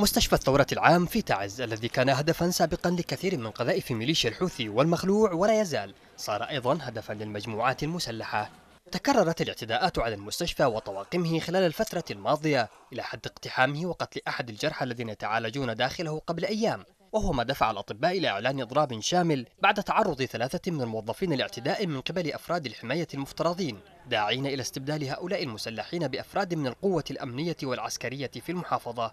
مستشفى الثورة العام في تعز الذي كان هدفا سابقا لكثير من قذائف ميليشيا الحوثي والمخلوع ولا يزال صار أيضا هدفا للمجموعات المسلحة تكررت الاعتداءات على المستشفى وطواقمه خلال الفترة الماضية إلى حد اقتحامه وقتل أحد الجرحى الذين يتعالجون داخله قبل أيام وهو ما دفع الأطباء إلى إعلان إضراب شامل بعد تعرض ثلاثة من الموظفين لاعتداء من قبل أفراد الحماية المفترضين داعين إلى استبدال هؤلاء المسلحين بأفراد من القوة الأمنية والعسكرية في المحافظة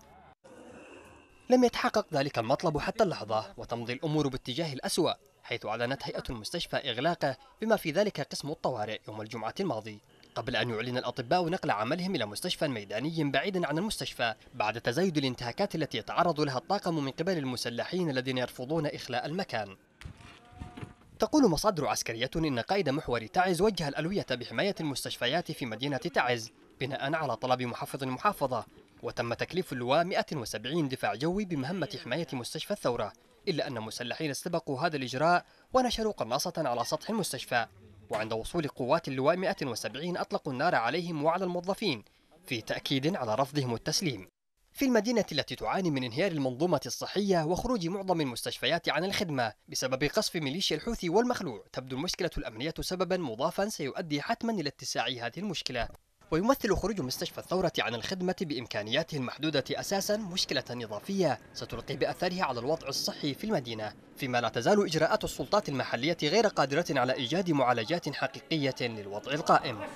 لم يتحقق ذلك المطلب حتى اللحظة وتمضي الأمور باتجاه الأسوأ حيث أعلنت هيئة المستشفى إغلاقه بما في ذلك قسم الطوارئ يوم الجمعة الماضي قبل أن يعلن الأطباء نقل عملهم إلى مستشفى ميداني بعيد عن المستشفى بعد تزايد الانتهاكات التي يتعرض لها الطاقم من قبل المسلحين الذين يرفضون إخلاء المكان تقول مصادر عسكرية إن قائد محور تعز وجه الألوية بحماية المستشفيات في مدينة تعز بناء على طلب محافظ المحافظة وتم تكليف اللواء 170 دفاع جوي بمهمة حماية مستشفى الثورة إلا أن مسلحين استبقوا هذا الإجراء ونشروا قناصة على سطح المستشفى وعند وصول قوات اللواء 170 أطلقوا النار عليهم وعلى الموظفين في تأكيد على رفضهم التسليم في المدينة التي تعاني من انهيار المنظومة الصحية وخروج معظم المستشفيات عن الخدمة بسبب قصف ميليشيا الحوثي والمخلوع تبدو المشكلة الأمنية سببا مضافا سيؤدي حتما إلى اتساع هذه المشكلة ويمثل خروج مستشفى الثورة عن الخدمة بإمكانياته المحدودة أساسا مشكلة إضافية ستلقي بأثرها على الوضع الصحي في المدينة فيما لا تزال إجراءات السلطات المحلية غير قادرة على إيجاد معالجات حقيقية للوضع القائم